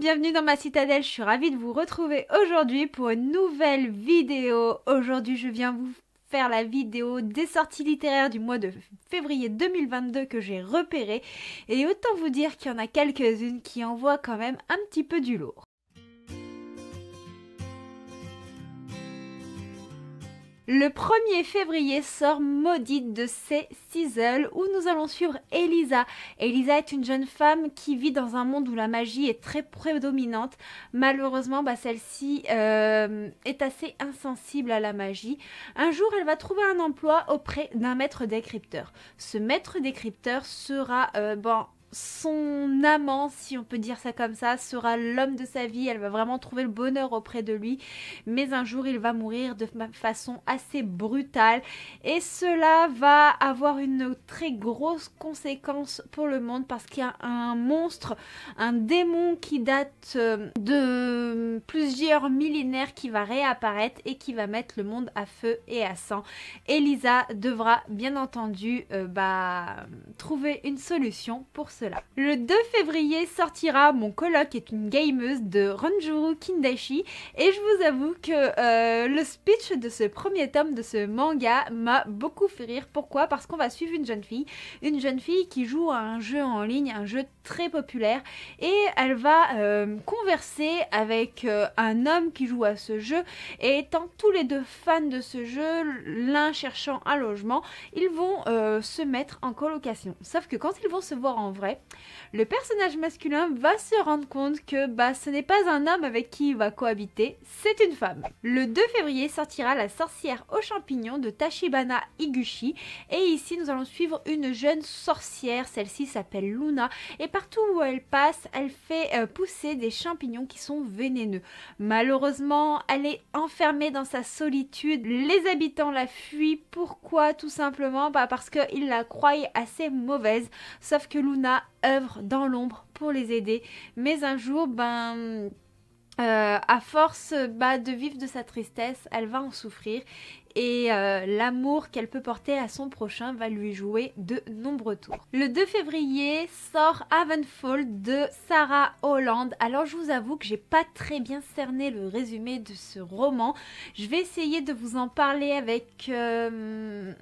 bienvenue dans ma citadelle, je suis ravie de vous retrouver aujourd'hui pour une nouvelle vidéo. Aujourd'hui je viens vous faire la vidéo des sorties littéraires du mois de février 2022 que j'ai repéré et autant vous dire qu'il y en a quelques-unes qui envoient quand même un petit peu du lourd. Le 1er février sort Maudite de ses Sizzle où nous allons suivre Elisa. Elisa est une jeune femme qui vit dans un monde où la magie est très prédominante. Malheureusement, bah, celle-ci euh, est assez insensible à la magie. Un jour, elle va trouver un emploi auprès d'un maître décrypteur. Ce maître décrypteur sera euh, bon, son amant, si on peut dire ça comme ça, sera l'homme de sa vie. Elle va vraiment trouver le bonheur auprès de lui. Mais un jour, il va mourir de façon assez brutale. Et cela va avoir une très grosse conséquence pour le monde parce qu'il y a un monstre, un démon qui date euh, de plusieurs millénaires qui va réapparaître et qui va mettre le monde à feu et à sang. Elisa devra bien entendu euh, bah, trouver une solution pour ça. Le 2 février sortira Mon colloque est une gameuse de Ranjuru Kindashi et je vous avoue que euh, le speech de ce premier tome de ce manga m'a beaucoup fait rire. Pourquoi Parce qu'on va suivre une jeune fille, une jeune fille qui joue à un jeu en ligne, un jeu très populaire et elle va euh, converser avec euh, un homme qui joue à ce jeu et étant tous les deux fans de ce jeu, l'un cherchant un logement, ils vont euh, se mettre en colocation. Sauf que quand ils vont se voir en vrai, le personnage masculin va se rendre compte que bah ce n'est pas un homme avec qui il va cohabiter, c'est une femme. Le 2 février sortira La sorcière aux champignons de Tachibana Higuchi et ici nous allons suivre une jeune sorcière, celle-ci s'appelle Luna et partout où elle passe, elle fait euh, pousser des champignons qui sont vénéneux. Malheureusement, elle est enfermée dans sa solitude. Les habitants la fuient. Pourquoi Tout simplement bah, parce qu'ils la croient assez mauvaise. Sauf que Luna œuvre dans l'ombre pour les aider. Mais un jour, ben... Euh, à force bah, de vivre de sa tristesse, elle va en souffrir et euh, l'amour qu'elle peut porter à son prochain va lui jouer de nombreux tours. Le 2 février sort Havenfall de Sarah Holland. Alors je vous avoue que j'ai pas très bien cerné le résumé de ce roman. Je vais essayer de vous en parler avec... Euh,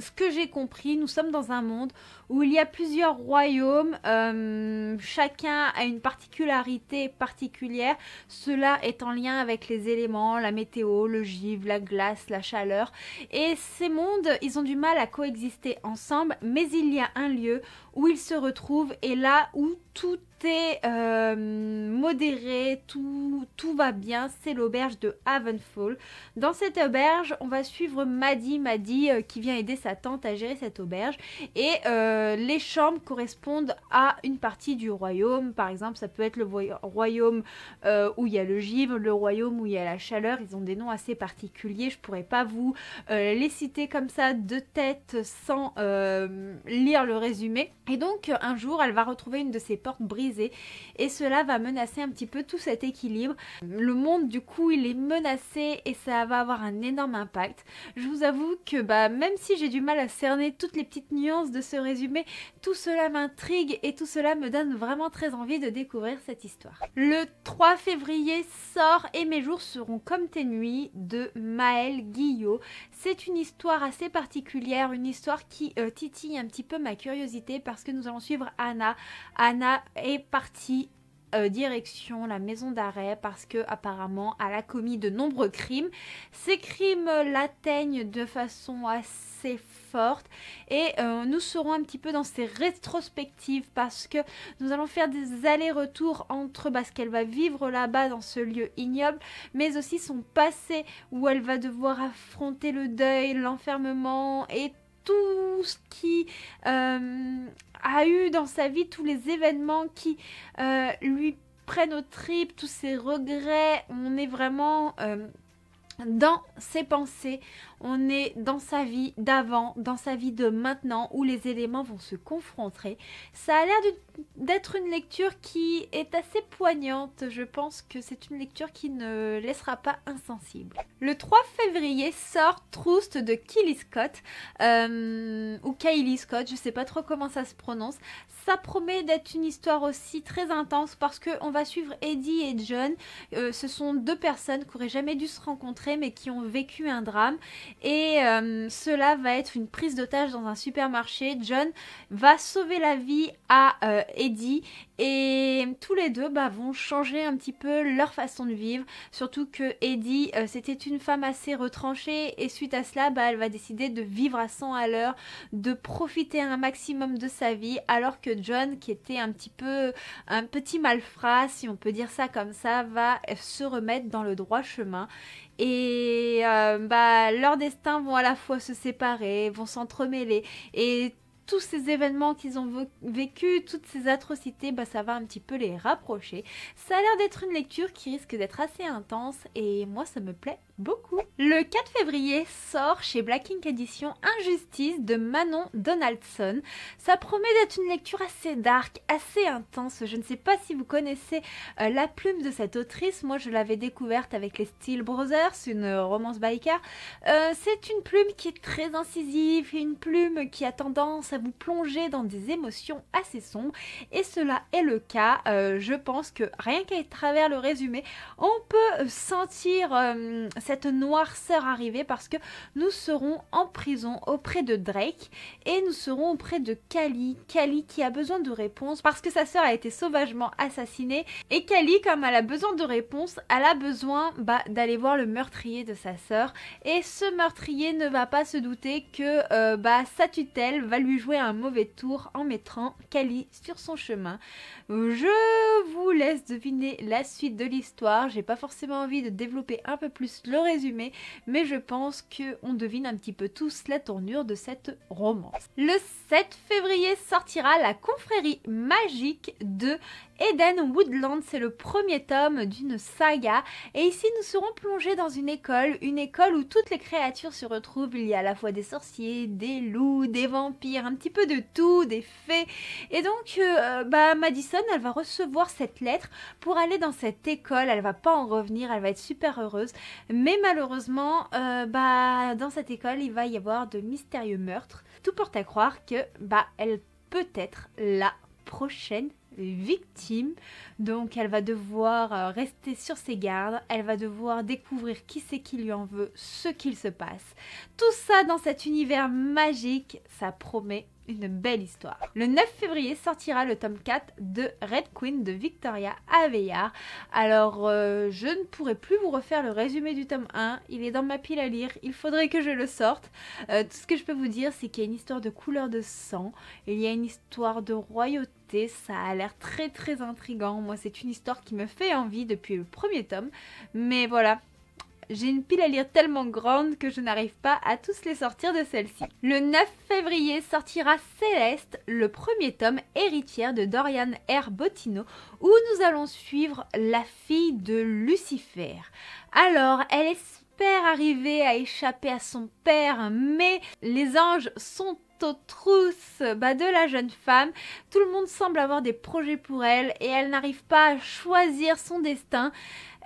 ce que j'ai compris, nous sommes dans un monde où il y a plusieurs royaumes, euh, chacun a une particularité particulière, cela est en lien avec les éléments, la météo, le givre, la glace, la chaleur, et ces mondes, ils ont du mal à coexister ensemble, mais il y a un lieu où ils se retrouvent et là où tout modérée euh, modéré, tout, tout va bien, c'est l'auberge de Havenfall. Dans cette auberge, on va suivre Maddy, Maddy euh, qui vient aider sa tante à gérer cette auberge. Et euh, les chambres correspondent à une partie du royaume. Par exemple, ça peut être le royaume où il y a le givre, le royaume où il y a la chaleur. Ils ont des noms assez particuliers, je pourrais pas vous les citer comme ça de tête sans lire le résumé. Et donc, un jour, elle va retrouver une de ses portes brisées et cela va menacer un petit peu tout cet équilibre. Le monde du coup il est menacé et ça va avoir un énorme impact. Je vous avoue que bah même si j'ai du mal à cerner toutes les petites nuances de ce résumé, tout cela m'intrigue et tout cela me donne vraiment très envie de découvrir cette histoire. Le 3 février sort et mes jours seront comme tes nuits de Maël Guillot. C'est une histoire assez particulière, une histoire qui euh, titille un petit peu ma curiosité parce que nous allons suivre Anna. Anna est partie euh, direction la maison d'arrêt parce que apparemment elle a commis de nombreux crimes. Ces crimes l'atteignent de façon assez forte et euh, nous serons un petit peu dans ces rétrospectives parce que nous allons faire des allers-retours entre parce bah, qu'elle va vivre là-bas dans ce lieu ignoble mais aussi son passé où elle va devoir affronter le deuil, l'enfermement et tout ce qui euh, a eu dans sa vie, tous les événements qui euh, lui prennent au trip, tous ses regrets. On est vraiment euh, dans ses pensées on est dans sa vie d'avant, dans sa vie de maintenant, où les éléments vont se confronter. Ça a l'air d'être une lecture qui est assez poignante, je pense que c'est une lecture qui ne laissera pas insensible. Le 3 février sort Troust de Killy Scott, euh, ou Kylie Scott, je ne sais pas trop comment ça se prononce. Ça promet d'être une histoire aussi très intense parce qu'on va suivre Eddie et John. Euh, ce sont deux personnes qui n'auraient jamais dû se rencontrer mais qui ont vécu un drame et euh, cela va être une prise d'otage dans un supermarché. John va sauver la vie à euh, Eddie et tous les deux bah, vont changer un petit peu leur façon de vivre. Surtout que Eddie, euh, c'était une femme assez retranchée et suite à cela, bah, elle va décider de vivre à 100 à l'heure, de profiter un maximum de sa vie, alors que John, qui était un petit peu un petit malfrat, si on peut dire ça comme ça, va se remettre dans le droit chemin et euh, bah, leurs destins vont à la fois se séparer, vont s'entremêler et tous ces événements qu'ils ont vécu, toutes ces atrocités, bah, ça va un petit peu les rapprocher. Ça a l'air d'être une lecture qui risque d'être assez intense et moi ça me plaît beaucoup. Le 4 février sort chez Black Ink Edition Injustice de Manon Donaldson. Ça promet d'être une lecture assez dark, assez intense. Je ne sais pas si vous connaissez euh, la plume de cette autrice. Moi, je l'avais découverte avec les Steel Brothers, une euh, romance biker. Euh, c'est une plume qui est très incisive, une plume qui a tendance à vous plonger dans des émotions assez sombres. Et cela est le cas. je pense que rien qu'à travers le résumé, on peut sentir cette noirceur arriver parce que nous serons en prison auprès de Drake et nous serons auprès de Kali. Kali qui a besoin de réponse parce que sa sœur a été sauvagement assassinée et Kali, comme elle a besoin de réponse, elle a besoin bah, d'aller voir le meurtrier de sa sœur et ce meurtrier ne va pas se douter que euh, bah, sa tutelle va lui jouer un mauvais tour en mettant Kali sur son chemin. Je vous laisse deviner la suite de l'histoire. J'ai pas forcément envie de développer un peu plus le résumé, mais je pense que on devine un petit peu tous la tournure de cette romance. Le 7 février sortira La confrérie magique de Eden Woodland. C'est le premier tome d'une saga. Et ici, nous serons plongés dans une école, une école où toutes les créatures se retrouvent. Il y a à la fois des sorciers, des loups, des vampires, un petit peu de tout, des fées. Et donc, euh, bah, Madison, elle va recevoir cette lettre pour aller dans cette école. Elle va pas en revenir, elle va être super heureuse. Mais malheureusement, euh, bah, dans cette école, il va y avoir de mystérieux meurtres tout porte à croire que bah elle peut être la prochaine victime. Donc elle va devoir euh, rester sur ses gardes, elle va devoir découvrir qui c'est qui lui en veut, ce qu'il se passe. Tout ça dans cet univers magique, ça promet une belle histoire. Le 9 février sortira le tome 4 de Red Queen de Victoria Aveillard. Alors, euh, je ne pourrai plus vous refaire le résumé du tome 1. Il est dans ma pile à lire. Il faudrait que je le sorte. Euh, tout ce que je peux vous dire, c'est qu'il y a une histoire de couleur de sang. Il y a une histoire de royauté ça a l'air très très intrigant. Moi, c'est une histoire qui me fait envie depuis le premier tome. Mais voilà, j'ai une pile à lire tellement grande que je n'arrive pas à tous les sortir de celle-ci. Le 9 février sortira Céleste, le premier tome héritière de Dorian R. Bottino, où nous allons suivre la fille de Lucifer. Alors, elle espère arriver à échapper à son père, mais les anges sont aux trousses bah, de la jeune femme. Tout le monde semble avoir des projets pour elle et elle n'arrive pas à choisir son destin.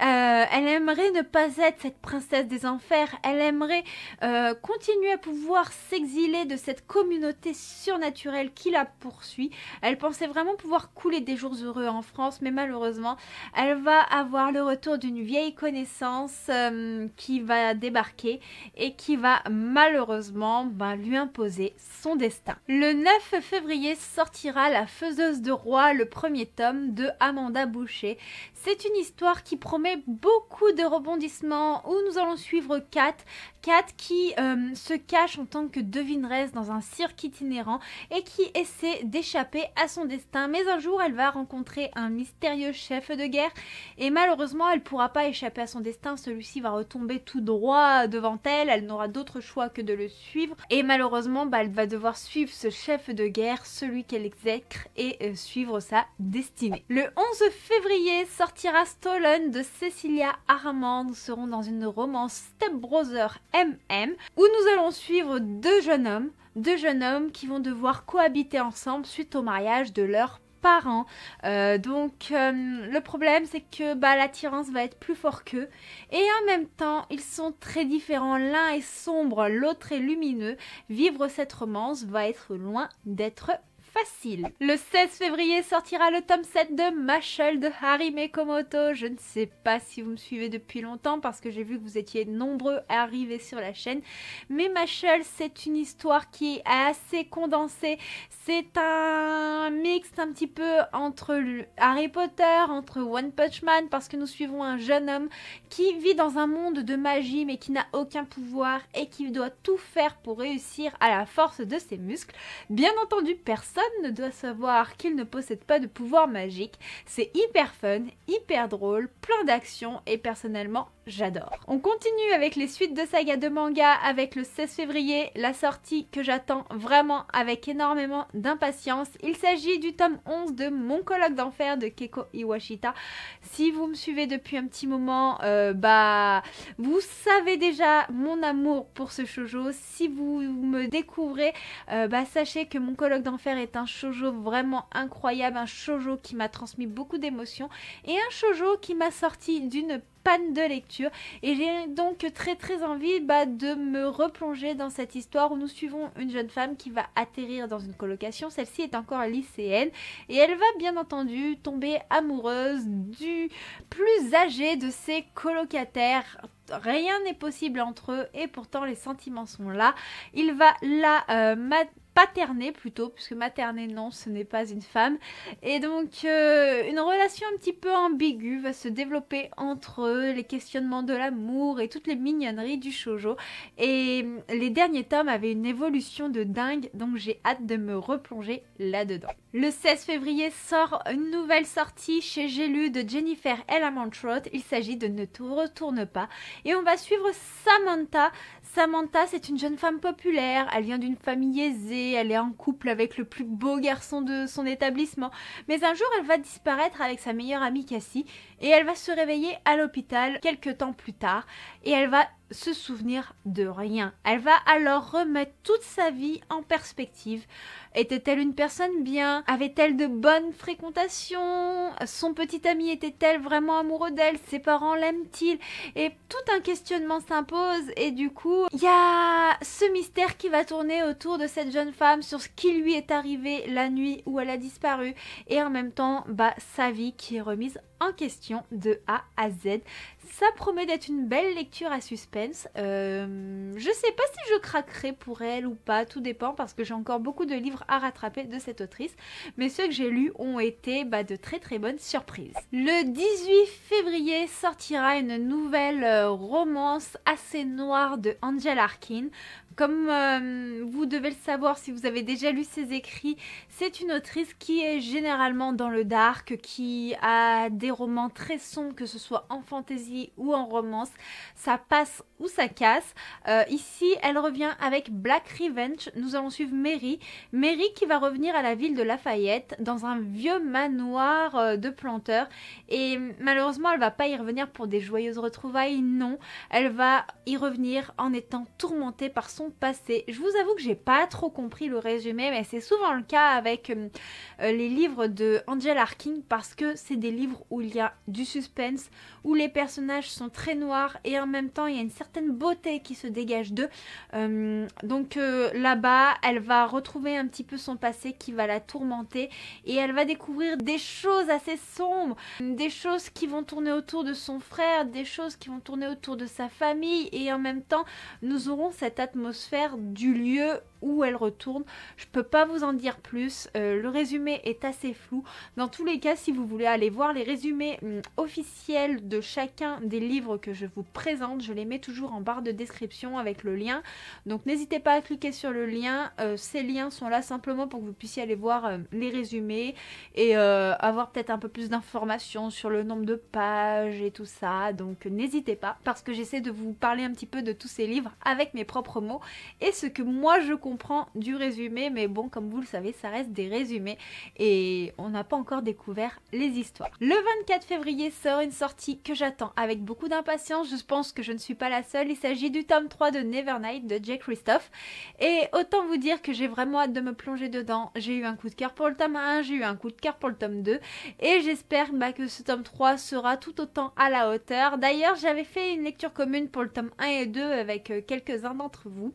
Euh, elle aimerait ne pas être cette princesse des enfers. Elle aimerait euh, continuer à pouvoir s'exiler de cette communauté surnaturelle qui la poursuit. Elle pensait vraiment pouvoir couler des jours heureux en France, mais malheureusement, elle va avoir le retour d'une vieille connaissance euh, qui va débarquer et qui va malheureusement bah, lui imposer son destin. Le 9 février sortira La Faiseuse de Roi, le premier tome de Amanda Boucher. C'est une histoire qui promet beaucoup de rebondissements où nous allons suivre Kat. Kat qui euh, se cache en tant que devineresse dans un cirque itinérant et qui essaie d'échapper à son destin. Mais un jour, elle va rencontrer un mystérieux chef de guerre et malheureusement, elle ne pourra pas échapper à son destin. Celui-ci va retomber tout droit devant elle. Elle n'aura d'autre choix que de le suivre. Et malheureusement, bah, elle va devoir suivre ce chef de guerre, celui qu'elle exècre et euh, suivre sa destinée. Le 11 février sortira Stolen de Cecilia Armand. Nous serons dans une romance Step Brother MM où nous allons suivre deux jeunes hommes, deux jeunes hommes qui vont devoir cohabiter ensemble suite au mariage de leurs parents. Euh, donc euh, le problème c'est que bah, l'attirance va être plus fort qu'eux. Et en même temps ils sont très différents. L'un est sombre, l'autre est lumineux. Vivre cette romance va être loin d'être facile. Le 16 février sortira le tome 7 de Machel de Harime Komoto. Je ne sais pas si vous me suivez depuis longtemps parce que j'ai vu que vous étiez nombreux à arriver sur la chaîne. Mais Machel, c'est une histoire qui est assez condensée. C'est un mix un petit peu entre Harry Potter, entre One Punch Man parce que nous suivons un jeune homme qui vit dans un monde de magie mais qui n'a aucun pouvoir et qui doit tout faire pour réussir à la force de ses muscles. Bien entendu, personne ne doit savoir qu'il ne possède pas de pouvoir magique. C'est hyper fun, hyper drôle, plein d'action et personnellement j'adore. On continue avec les suites de saga de manga avec le 16 février, la sortie que j'attends vraiment avec énormément d'impatience. Il s'agit du tome 11 de Mon colloque d'enfer de Keiko Iwashita. Si vous me suivez depuis un petit moment, euh, bah vous savez déjà mon amour pour ce shoujo. Si vous me découvrez, euh, bah sachez que Mon colloque d'enfer est un shoujo vraiment incroyable, un shoujo qui m'a transmis beaucoup d'émotions et un shoujo qui m'a sorti d'une panne de lecture. Et j'ai donc très très envie bah, de me replonger dans cette histoire où nous suivons une jeune femme qui va atterrir dans une colocation. Celle-ci est encore lycéenne et elle va bien entendu tomber amoureuse du plus âgé de ses colocataires rien n'est possible entre eux et pourtant les sentiments sont là. Il va la, paternée plutôt, puisque maternée non, ce n'est pas une femme. Et donc euh, une relation un petit peu ambiguë va se développer entre eux, les questionnements de l'amour et toutes les mignonneries du shoujo. Et euh, les derniers tomes avaient une évolution de dingue, donc j'ai hâte de me replonger là-dedans. Le 16 février sort une nouvelle sortie chez J'ai lu de Jennifer L. Il s'agit de Ne te retourne pas. Et on va suivre Samantha. Samantha, c'est une jeune femme populaire. Elle vient d'une famille aisée elle est en couple avec le plus beau garçon de son établissement. Mais un jour, elle va disparaître avec sa meilleure amie Cassie et elle va se réveiller à l'hôpital quelques temps plus tard et elle va se souvenir de rien. Elle va alors remettre toute sa vie en perspective. Était-elle une personne bien Avait-elle de bonnes fréquentations Son petit ami était-elle vraiment amoureux d'elle Ses parents l'aiment-ils Et tout un questionnement s'impose et du coup, il y a ce mystère qui va tourner autour de cette jeune femme sur ce qui lui est arrivé la nuit où elle a disparu et en même temps, bah sa vie qui est remise en question de A à Z. Ça promet d'être une belle lecture à suspect euh, je sais pas si je craquerai pour elle ou pas, tout dépend parce que j'ai encore beaucoup de livres à rattraper de cette autrice, mais ceux que j'ai lus ont été bah, de très très bonnes surprises. Le 18 février sortira une nouvelle euh, romance assez noire de Angel Harkin. Comme euh, vous devez le savoir si vous avez déjà lu ses écrits, c'est une autrice qui est généralement dans le dark, qui a des romans très sombres, que ce soit en fantasy ou en romance. Ça passe ou ça casse. Euh, ici, elle revient avec Black Revenge. Nous allons suivre Mary. Mary qui va revenir à la ville de Lafayette dans un vieux manoir euh, de planteurs. Et malheureusement, elle va pas y revenir pour des joyeuses retrouvailles. Non, elle va y revenir en étant tourmentée par son passé, Je vous avoue que j'ai pas trop compris le résumé, mais c'est souvent le cas avec euh, euh, les livres de Angela Harking parce que c'est des livres où il y a du suspense, où les personnages sont très noirs et en même temps il y a une certaine beauté qui se dégage d'eux. Euh, donc là-bas, elle va retrouver un petit peu son passé qui va la tourmenter et elle va découvrir des choses assez sombres, des choses qui vont tourner autour de son frère, des choses qui vont tourner autour de sa famille et en même temps nous aurons cette atmosphère l'atmosphère du lieu où elle retourne. Je peux pas vous en dire plus. Euh, le résumé est assez flou. Dans tous les cas, si vous voulez aller voir les résumés hum, officiels de chacun des livres que je vous présente, je les mets toujours en barre de description avec le lien. Donc n'hésitez pas à cliquer sur le lien. Euh, ces liens sont là simplement pour que vous puissiez aller voir euh, les résumés et avoir peut-être un peu plus d'informations sur le nombre de pages et tout ça. Donc n'hésitez pas parce que j'essaie de vous parler un petit peu de tous ces livres avec mes propres mots et ce que moi je comprends prend du résumé, mais bon, comme vous le savez, ça reste des résumés et on n'a pas encore découvert les histoires. Le 24 février sort une sortie que j'attends avec beaucoup d'impatience, je pense que je ne suis pas la seule, il s'agit du tome 3 de Nevernight de Jay Christophe et autant vous dire que j'ai vraiment hâte de me plonger dedans, j'ai eu un coup de cœur pour le tome 1, j'ai eu un coup de cœur pour le tome 2 et j'espère bah, que ce tome 3 sera tout autant à la hauteur. D'ailleurs, j'avais fait une lecture commune pour le tome 1 et 2 avec euh, quelques-uns d'entre vous,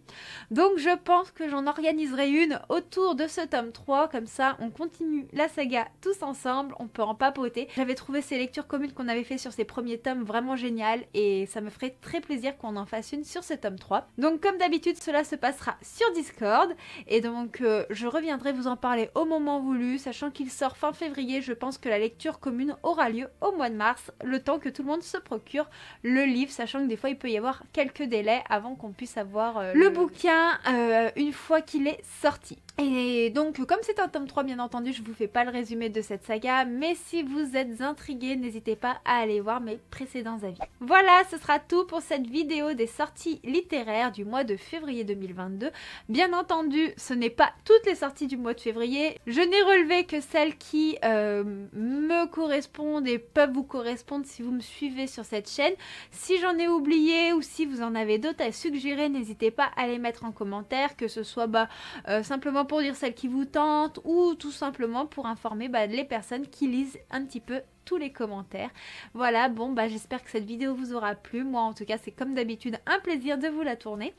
donc je pense que j'en organiserai une autour de ce tome 3. Comme ça, on continue la saga tous ensemble. On peut en papoter. J'avais trouvé ces lectures communes qu'on avait fait sur ces premiers tomes vraiment géniales. Et ça me ferait très plaisir qu'on en fasse une sur ce tome 3. Donc, comme d'habitude, cela se passera sur Discord. Et donc, euh, je reviendrai vous en parler au moment voulu. Sachant qu'il sort fin février, je pense que la lecture commune aura lieu au mois de mars. Le temps que tout le monde se procure le livre. Sachant que des fois, il peut y avoir quelques délais avant qu'on puisse avoir euh, le, bouquin, euh, une une fois qu'il est sorti. Et donc, comme c'est un tome 3, bien entendu, je vous fais pas le résumé de cette saga, mais si vous êtes intrigués n'hésitez pas à aller voir mes précédents avis. Voilà, ce sera tout pour cette vidéo des sorties littéraires du mois de février 2022. Bien entendu, ce n'est pas toutes les sorties du mois de février. Je n'ai relevé que celles qui euh, me correspondent et peuvent vous correspondre si vous me suivez sur cette chaîne. Si j'en ai oublié ou si vous en avez d'autres à suggérer, n'hésitez pas à les mettre en commentaire, que ce soit bah, pour euh, simplement pour dire celles qui vous tentent ou tout simplement pour informer bah, les personnes qui lisent un petit peu tous les commentaires. Voilà, bon bah j'espère que cette vidéo vous aura plu. Moi en tout cas c'est comme d'habitude un plaisir de vous la tourner.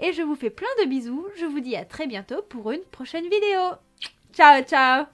Et je vous fais plein de bisous. Je vous dis à très bientôt pour une prochaine vidéo. Ciao ciao